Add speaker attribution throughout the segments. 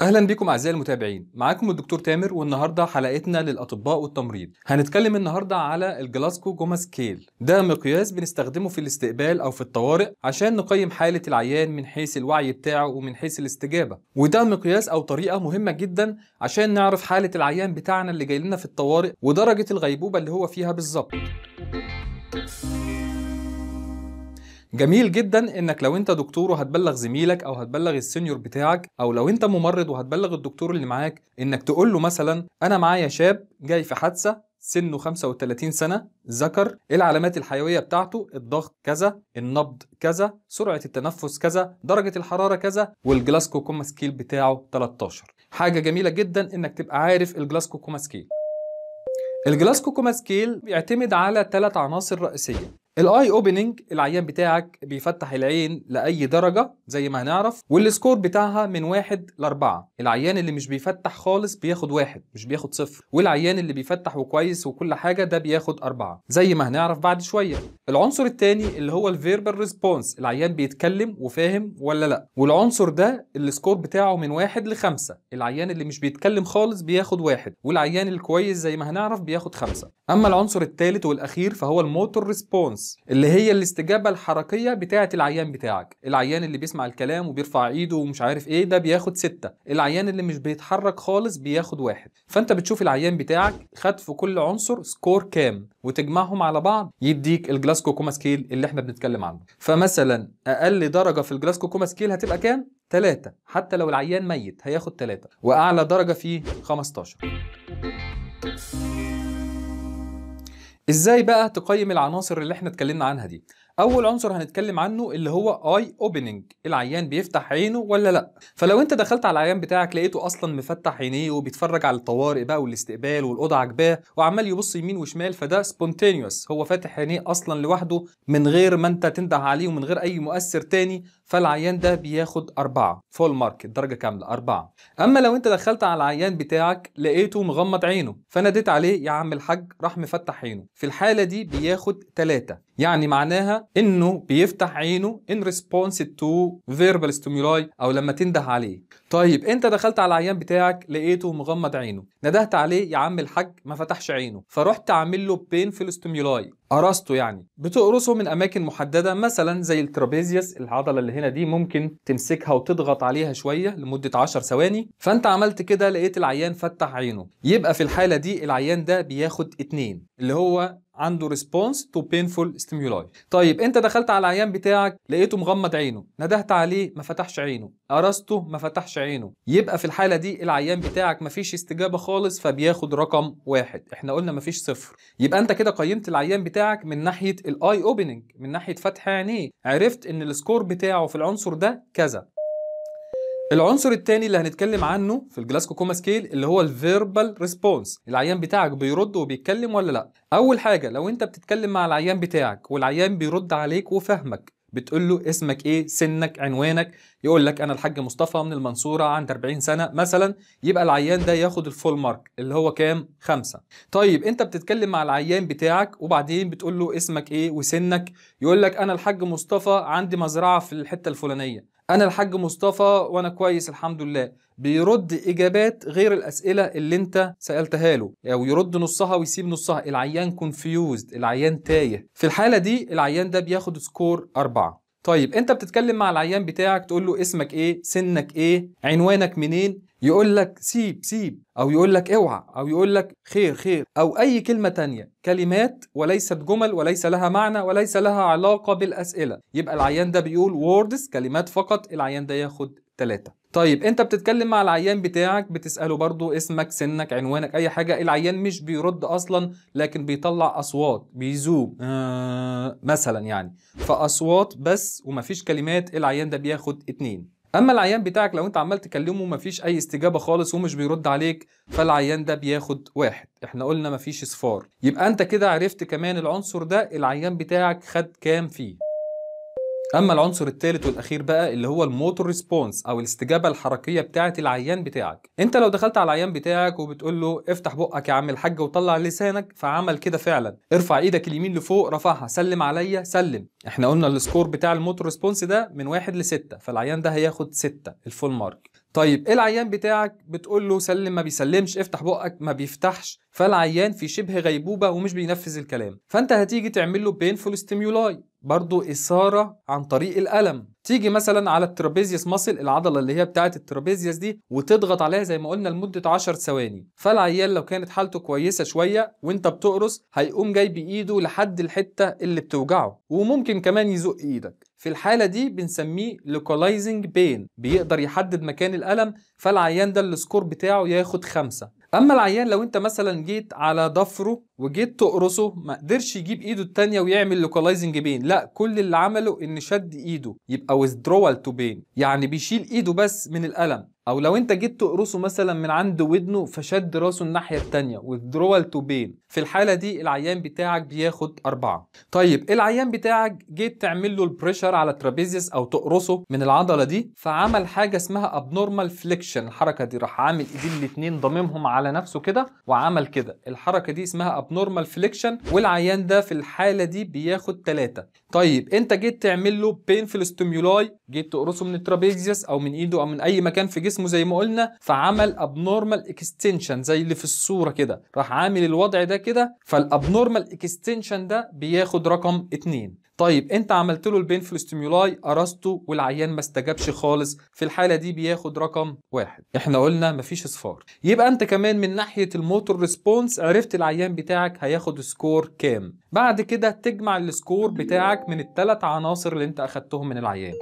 Speaker 1: اهلا بكم اعزائي المتابعين معاكم الدكتور تامر والنهارده حلقتنا للاطباء والتمريض هنتكلم النهارده على الجلاسكو جوما سكيل ده مقياس بنستخدمه في الاستقبال او في الطوارئ عشان نقيم حاله العيان من حيث الوعي بتاعه ومن حيث الاستجابه وده مقياس او طريقه مهمه جدا عشان نعرف حاله العيان بتاعنا اللي جاي لنا في الطوارئ ودرجه الغيبوبه اللي هو فيها بالظبط جميل جدا انك لو انت دكتور وهتبلغ زميلك او هتبلغ السنيور بتاعك او لو انت ممرض وهتبلغ الدكتور اللي معاك انك تقول له مثلا انا معايا شاب جاي في حادثه سنه 35 سنة ذكر العلامات الحيوية بتاعته الضغط كذا النبض كذا سرعة التنفس كذا درجة الحرارة كذا والجلاسكو كوما سكيل بتاعه 13 حاجة جميلة جدا انك تبقى عارف الجلاسكو كوما سكيل الجلاسكو كوما سكيل بيعتمد على ثلاث عناصر رئيسية الاي اوبننج العيان بتاعك بيفتح العين لاي درجه زي ما هنعرف والسكور بتاعها من واحد لاربعه العيان اللي مش بيفتح خالص بياخد واحد مش بياخد صفر والعيان اللي بيفتح وكويس وكل حاجه ده بياخد اربعه زي ما هنعرف بعد شويه العنصر الثاني اللي هو الفيربال ريسبونس العيان بيتكلم وفاهم ولا لا والعنصر ده السكور بتاعه من واحد لخمسه العيان اللي مش بيتكلم خالص بياخد واحد والعيان الكويس زي ما هنعرف بياخد خمسه اما العنصر الثالث والاخير فهو الموتور ريسبونس اللي هي الاستجابه الحركيه بتاعه العيان بتاعك العيان اللي بيسمع الكلام وبيرفع ايده ومش عارف ايه ده بياخد ستة العيان اللي مش بيتحرك خالص بياخد واحد فانت بتشوف العيان بتاعك خد في كل عنصر سكور كام وتجمعهم على بعض يديك الجلاسكو كوما سكيل اللي احنا بنتكلم عنه فمثلا اقل درجه في الجلاسكو كوما سكيل هتبقى كام 3 حتى لو العيان ميت هياخد 3 واعلى درجه فيه 15 ازاي بقى تقيم العناصر اللي احنا اتكلمنا عنها دي اول عنصر هنتكلم عنه اللي هو اي اوبننج العيان بيفتح عينه ولا لا فلو انت دخلت على العيان بتاعك لقيته اصلا مفتح عينيه وبيتفرج على الطوارئ بقى والاستقبال والاوضه عجباه وعمال يبص يمين وشمال فده سبونتينيوس هو فاتح عينيه اصلا لوحده من غير ما انت تنده عليه ومن غير اي مؤثر تاني فالعيان ده بياخد أربعة فول ماركت درجة كاملة أربعة أما لو أنت دخلت على العيان بتاعك لقيته مغمض عينه فناديت عليه يا عم الحاج راح مفتح عينه في الحالة دي بياخد تلاتة يعني معناها انه بيفتح عينه in response to verbal stimuli او لما تنده عليه طيب انت دخلت على العيان بتاعك لقيته مغمض عينه ندهت عليه يا عم الحاج ما فتحش عينه فرحت عامل له بين في قرصته يعني بتقرصه من اماكن محدده مثلا زي الترابيزيوس العضله اللي هنا دي ممكن تمسكها وتضغط عليها شويه لمده 10 ثواني فانت عملت كده لقيت العيان فتح عينه يبقى في الحاله دي العيان ده بياخد اتنين اللي هو عنده ريسبونس تو بينفول ستيمولاي طيب انت دخلت على العيان بتاعك لقيته مغمض عينه ندهت عليه ما فتحش عينه قرصته ما فتحش عينه يبقى في الحاله دي العيان بتاعك ما فيش استجابه خالص فبياخد رقم واحد احنا قلنا ما فيش صفر يبقى انت كده قيمت العيان بتاعك بتاعك من ناحيه الاي اوبننج من ناحيه فتح عينيه عرفت ان السكور بتاعه في العنصر ده كذا العنصر الثاني اللي هنتكلم عنه في الجلاسكو كوما سكيل اللي هو الفيربال ريسبونس العيان بتاعك بيرد وبيتكلم ولا لا اول حاجه لو انت بتتكلم مع العيان بتاعك والعيان بيرد عليك وفهمك بتقول له اسمك ايه سنك عنوانك يقول لك انا الحاج مصطفى من المنصوره عند 40 سنه مثلا يبقى العيان ده ياخد الفول مارك اللي هو كام خمسة طيب انت بتتكلم مع العيان بتاعك وبعدين بتقول له اسمك ايه وسنك يقول لك انا الحاج مصطفى عندي مزرعه في الحته الفلانيه انا الحاج مصطفى وانا كويس الحمد لله بيرد اجابات غير الاسئله اللي انت سالتها له او يعني يرد نصها ويسيب نصها العيان كونفيوزد العيان تايه في الحاله دي العيان ده بياخد سكور أربعة طيب انت بتتكلم مع العيان بتاعك تقول له اسمك ايه سنك ايه عنوانك منين يقول لك سيب سيب او يقول لك اوعى او يقول لك خير خير او اي كلمه تانية كلمات وليست جمل وليس لها معنى وليس لها علاقه بالاسئله يبقى العيان ده بيقول ووردز كلمات فقط العيان ده ياخد ثلاثة طيب انت بتتكلم مع العيان بتاعك بتساله برضو اسمك سنك عنوانك اي حاجه العيان مش بيرد اصلا لكن بيطلع اصوات بيزوم آه مثلا يعني فاصوات بس ومفيش كلمات العيان ده بياخد اتنين اما العيان بتاعك لو انت عمال تكلمه مفيش اي استجابه خالص ومش بيرد عليك فالعيان ده بياخد واحد احنا قلنا مفيش اصفار يبقى انت كده عرفت كمان العنصر ده العيان بتاعك خد كام فيه اما العنصر الثالث والاخير بقى اللي هو الموتور ريسبونس او الاستجابه الحركيه بتاعه العيان بتاعك انت لو دخلت على العيان بتاعك وبتقول له افتح بقك يا عم الحاج وطلع لسانك فعمل كده فعلا ارفع ايدك اليمين لفوق رفعها سلم عليا سلم احنا قلنا السكور بتاع الموتور ريسبونس ده من واحد لستة فالعيان ده هياخد ستة الفول مارك طيب إيه العيان بتاعك بتقول له سلم ما بيسلمش افتح بقك ما بيفتحش فالعيان في شبه غيبوبه ومش بينفذ الكلام فانت هتيجي تعمل له بينفول ستيمولاي برضو إثارة عن طريق الألم تيجي مثلا على الترابيزيوس ماسل العضلة اللي هي بتاعة الترابيزيوس دي وتضغط عليها زي ما قلنا لمدة 10 ثواني فالعيان لو كانت حالته كويسة شوية وانت بتقرص هيقوم جاي بإيده لحد الحتة اللي بتوجعه وممكن كمان يزق إيدك في الحالة دي بنسميه localizing pain بيقدر يحدد مكان الألم فالعيان ده السكور بتاعه ياخد خمسة أما العيان لو أنت مثلا جيت على ضفره وجيت تقرصه ما قدرش يجيب إيده التانية ويعمل localizing pain لا كل اللي عمله إن شد إيده يبقى withdrawal to pain يعني بيشيل إيده بس من الألم او لو انت جيت تقرصه مثلا من عند ودنه فشد راسه الناحيه الثانيه withdrawal توبين في الحاله دي العيان بتاعك بياخد أربعة طيب العيان بتاعك جيت تعمل له البريشر على الترابيزيوس او تقرصه من العضله دي فعمل حاجه اسمها abnormal فليكشن الحركه دي راح عامل ايدين الاثنين ضممهم على نفسه كده وعمل كده الحركه دي اسمها abnormal فليكشن والعيان ده في الحاله دي بياخد ثلاثة طيب انت جيت تعمل له painful stimuli جيت تقرصه من الترابيزيوس او من ايده او من اي مكان في جسمه جسمه زي ما قلنا فعمل ابنورمال اكستنشن زي اللي في الصوره كده راح عامل الوضع ده كده فالابنورمال اكستنشن ده بياخد رقم 2 طيب انت عملت له البينفول ستيمولاي قرصته والعيان ما استجابش خالص في الحاله دي بياخد رقم واحد احنا قلنا مفيش اصفار يبقى انت كمان من ناحيه الموتور ريسبونس عرفت العيان بتاعك هياخد سكور كام بعد كده تجمع السكور بتاعك من الثلاث عناصر اللي انت اخدتهم من العيان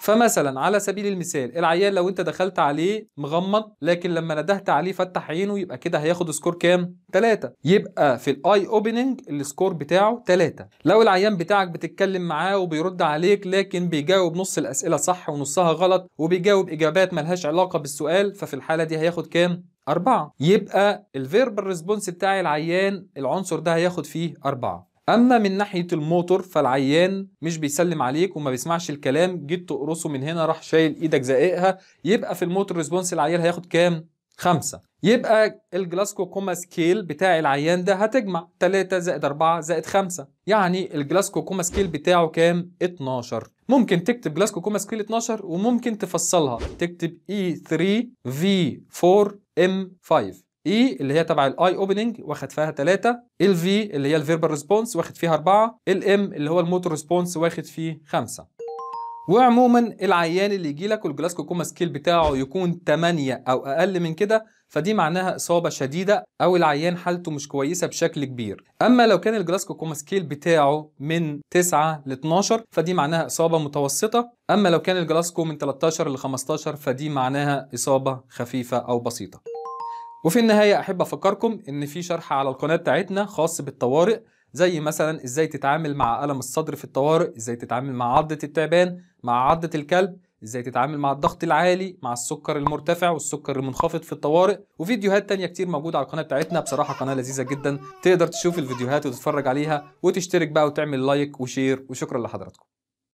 Speaker 1: فمثلا على سبيل المثال العيان لو انت دخلت عليه مغمض لكن لما ندهت عليه فتح عينه يبقى كده هياخد سكور كام 3 يبقى في الاي اوبننج السكور بتاعه 3 لو العيان بتاعك بتتكلم معاه وبيرد عليك لكن بيجاوب نص الاسئله صح ونصها غلط وبيجاوب اجابات ملهاش علاقه بالسؤال ففي الحاله دي هياخد كام أربعة يبقى الفيربال ريسبونس بتاع العيان العنصر ده هياخد فيه أربعة اما من ناحيه الموتور فالعيان مش بيسلم عليك وما بيسمعش الكلام جيت تقرصه من هنا راح شايل ايدك زائقها يبقى في الموتور ريسبونس العيال هياخد كام خمسة يبقى الجلاسكو كوما سكيل بتاع العيان ده هتجمع 3 زائد 4 زائد 5 يعني الجلاسكو كوما سكيل بتاعه كام 12 ممكن تكتب جلاسكو كوما سكيل 12 وممكن تفصلها تكتب E3 V4 M5 اي e اللي هي تبع الاي اوبننج واخد فيها 3 ال في اللي هي الفيربال ريسبونس واخد فيها 4 ال ام اللي هو الموتور ريسبونس واخد فيه 5 وعموما العيان اللي يجي لك والجلاسكوكوما سكيل بتاعه يكون 8 او اقل من كده فدي معناها اصابه شديده او العيان حالته مش كويسه بشكل كبير اما لو كان الجلاسكوكوما سكيل بتاعه من 9 ل 12 فدي معناها اصابه متوسطه اما لو كان الجلاسكو من 13 ل 15 فدي معناها اصابه خفيفه او بسيطه وفي النهاية أحب أفكركم إن في شرح على القناة بتاعتنا خاص بالطوارئ زي مثلا إزاي تتعامل مع ألم الصدر في الطوارئ إزاي تتعامل مع عضة التعبان مع عضة الكلب إزاي تتعامل مع الضغط العالي مع السكر المرتفع والسكر المنخفض في الطوارئ وفيديوهات تانية كتير موجودة على القناة بتاعتنا بصراحة قناة لذيذة جدا تقدر تشوف الفيديوهات وتتفرج عليها وتشترك بقى وتعمل لايك وشير وشكرا لحضراتكم